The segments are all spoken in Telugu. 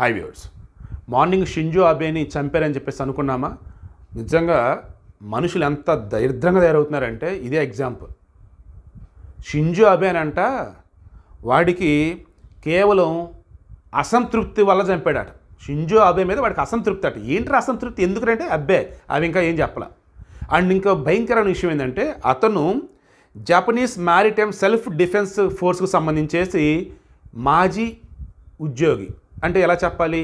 హై వ్యూర్స్ మార్నింగ్ షింజో అబేని చంపారని చెప్పేసి అనుకున్నామా నిజంగా మనుషులు ఎంత దరిద్రంగా తయారవుతున్నారంటే ఇదే ఎగ్జాంపుల్ షింజో అని అంట వాడికి కేవలం అసంతృప్తి వల్ల చంపాడట షింజో అబే మీద వాడికి అసంతృప్తి అట ఏంటి అసంతృప్తి ఎందుకంటే అబ్బే అవి ఇంకా ఏం చెప్పలా అండ్ ఇంకా భయంకరమైన విషయం ఏంటంటే అతను జపనీస్ మ్యారిటైమ్ సెల్ఫ్ డిఫెన్స్ ఫోర్స్కు సంబంధించేసి మాజీ ఉద్యోగి అంటే ఎలా చెప్పాలి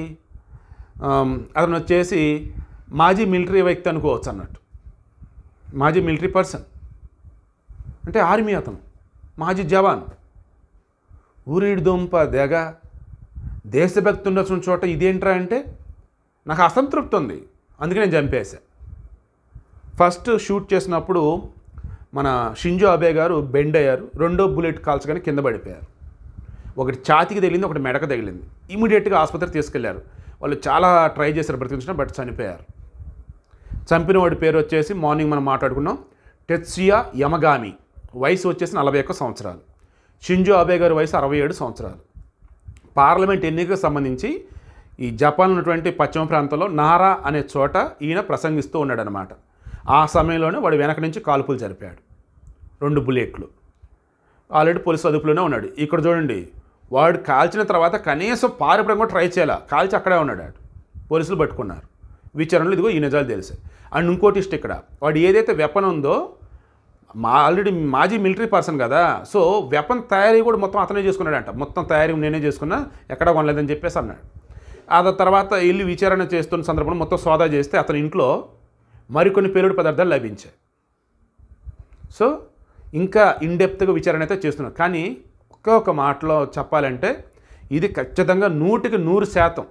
అతను వచ్చేసి మాజీ మిలిటరీ వ్యక్తి అనుకోవచ్చు అన్నట్టు మాజీ మిలిటరీ పర్సన్ అంటే ఆర్మీ అతను మాజీ జవాన్ ఊరిడి దుంప దెగ దేశభక్తి ఉండొచ్చిన చోట ఇదేంట్రా అంటే నాకు అసంతృప్తి ఉంది అందుకే నేను చంపేశా ఫస్ట్ షూట్ చేసినప్పుడు మన షింజో అబే గారు బెండ్ అయ్యారు రెండో బుల్లెట్ కాల్చగానే కింద పడిపోయారు ఒకటి ఛాతికి తగిలింది ఒకటి మెడకు తగిలింది ఇమీడియట్గా ఆసుపత్రి తీసుకెళ్లారు వాళ్ళు చాలా ట్రై చేశారు బ్రతికించడం బట్ చనిపోయారు చంపిన వాడి పేరు వచ్చేసి మార్నింగ్ మనం మాట్లాడుకున్నాం టెత్సియా యమగామి వయసు వచ్చేసి నలభై ఒక్క సంవత్సరాలు షింజో అబే గారి వయసు అరవై ఏడు సంవత్సరాలు పార్లమెంట్ ఎన్నికకు సంబంధించి ఈ జపాన్ ఉన్నటువంటి పశ్చిమ ప్రాంతంలో నారా అనే చోట ఈయన ప్రసంగిస్తూ ఉన్నాడనమాట ఆ సమయంలోనే వాడు వెనక నుంచి కాల్పులు జరిపాడు రెండు బుల్లెట్లు ఆల్రెడీ పోలీసు అదుపులోనే ఉన్నాడు ఇక్కడ చూడండి వాడు కాల్చిన తర్వాత కనీసం పారిపడం కూడా ట్రై చేయాలి కాల్చి అక్కడే ఉన్నాడు ఆడు పోలీసులు పట్టుకున్నారు విచారణలు ఇదిగో ఈ నిజాలు తెలిసాయి అండ్ ఇంకోటి ఇష్టం ఇక్కడ వాడు ఏదైతే వెపన్ ఉందో మా ఆల్రెడీ మాజీ మిలిటరీ పర్సన్ కదా సో వెపన్ తయారీ కూడా మొత్తం అతనే చేసుకున్నాడంట మొత్తం తయారీ నేనే చేసుకున్నా ఎక్కడ కొనలేదని చెప్పేసి అన్నాడు ఆ తర్వాత వెళ్ళి విచారణ చేస్తున్న సందర్భంలో మొత్తం సోదా చేస్తే అతని ఇంట్లో మరికొన్ని పేలుడు పదార్థాలు లభించాయి సో ఇంకా ఇన్డెప్త్గా విచారణ అయితే చేస్తున్నాడు కానీ ఒకే ఒక మాటలో చెప్పాలంటే ఇది ఖచ్చితంగా నూటికి నూరు శాతం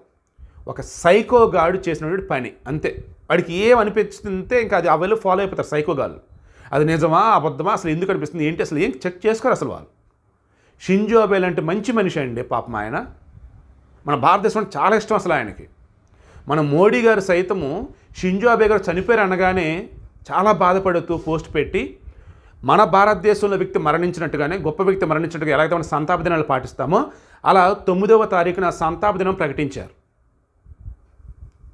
ఒక సైకోగాడు చేసినటువంటి పని అంతే వాడికి ఏం అనిపిస్తుంటే ఇంకా అది అవైలబుల్ ఫాలో అయిపోతారు సైకోగాళ్ళు అది నిజమా అబద్ధమా అసలు ఎందుకు అనిపిస్తుంది ఏంటి అసలు ఏం చెక్ చేసుకోరు అసలు వాళ్ళు షింజోబే లాంటి మంచి మనిషి అండి పాపం ఆయన మన భారతదేశం చాలా ఇష్టం అసలు ఆయనకి మన మోడీ గారు సైతము షింజోబే గారు చనిపోయారు అనగానే చాలా బాధపడుతూ పోస్ట్ పెట్టి మన భారతదేశంలో వ్యక్తి మరణించినట్టుగానే గొప్ప వ్యక్తి మరణించినట్టుగా ఎలాగైతే మనం సంతాప దినాలు పాటిస్తామో అలా తొమ్మిదవ తారీఖున సంతాప దినం ప్రకటించారు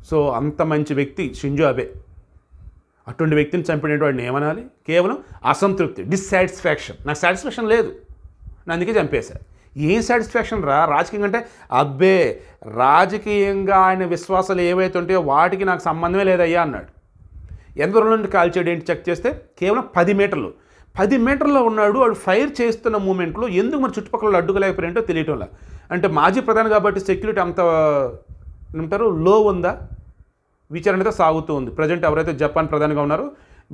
సో అంత మంచి వ్యక్తి షింజో అబే అటువంటి వ్యక్తిని చంపిన వాడిని ఏమనాలి కేవలం అసంతృప్తి డిస్సాటిస్ఫాక్షన్ నాకు సాటిస్ఫాక్షన్ లేదు నేను అందుకే చంపేశారు ఏం సాటిస్ఫాక్షన్ రా రాజకీయం అంటే అబ్బే రాజకీయంగా ఆయన విశ్వాసాలు ఏవైతే ఉంటాయో వాటికి నాకు సంబంధమే లేదయ్యా అన్నాడు ఎంత దూరం నుండి కాల్చేడు ఏంటి చెక్ చేస్తే కేవలం పది మీటర్లు పది మీటర్లో ఉన్నాడు వాడు ఫైర్ చేస్తున్న మూమెంట్లో ఎందుకు మరి చుట్టుపక్కల తెలియటం తెలియటంలా అంటే మాజీ ప్రధాని కాబట్టి సెక్యూరిటీ అంత ఏమంటారు లో ఉందా విచారణతో సాగుతూ ఉంది ప్రజెంట్ ఎవరైతే జపాన్ ప్రధానిగా ఉన్నారో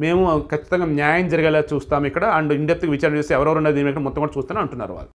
మేము ఖచ్చితంగా న్యాయం జరిగేలా చూస్తాం ఇక్కడ అండ్ ఇండెప్త్ విచారణ చేసి ఎవరెవరు ఉన్నది మొత్తం కూడా చూస్తాను అంటున్నారు వాళ్ళు